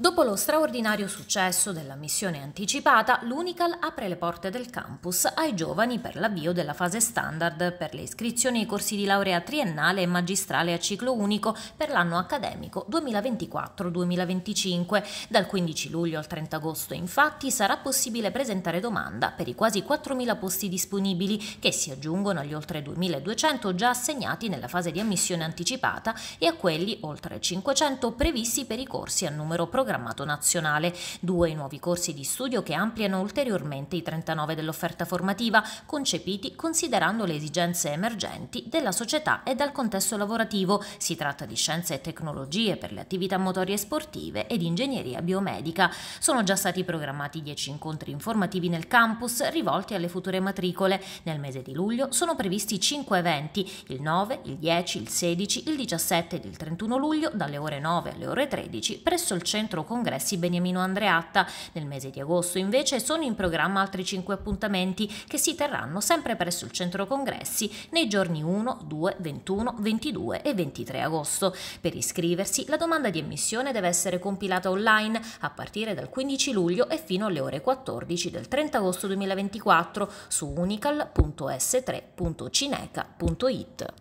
Dopo lo straordinario successo della missione anticipata, l'Unical apre le porte del campus ai giovani per l'avvio della fase standard per le iscrizioni ai corsi di laurea triennale e magistrale a ciclo unico per l'anno accademico 2024-2025. Dal 15 luglio al 30 agosto, infatti, sarà possibile presentare domanda per i quasi 4.000 posti disponibili che si aggiungono agli oltre 2.200 già assegnati nella fase di ammissione anticipata e a quelli oltre 500 previsti per i corsi a numero programmato programmato nazionale, due nuovi corsi di studio che ampliano ulteriormente i 39 dell'offerta formativa, concepiti considerando le esigenze emergenti della società e dal contesto lavorativo. Si tratta di scienze e tecnologie per le attività motorie sportive ed ingegneria biomedica. Sono già stati programmati 10 incontri informativi nel campus rivolti alle future matricole. Nel mese di luglio sono previsti 5 eventi, il 9, il 10, il 16, il 17 ed il 31 luglio dalle ore 9 alle ore 13 presso il centro quattro congressi Beniamino Andreatta. Nel mese di agosto invece sono in programma altri cinque appuntamenti che si terranno sempre presso il centro congressi nei giorni 1, 2, 21, 22 e 23 agosto. Per iscriversi la domanda di ammissione deve essere compilata online a partire dal 15 luglio e fino alle ore 14 del 30 agosto 2024 su unical.s3.cineca.it.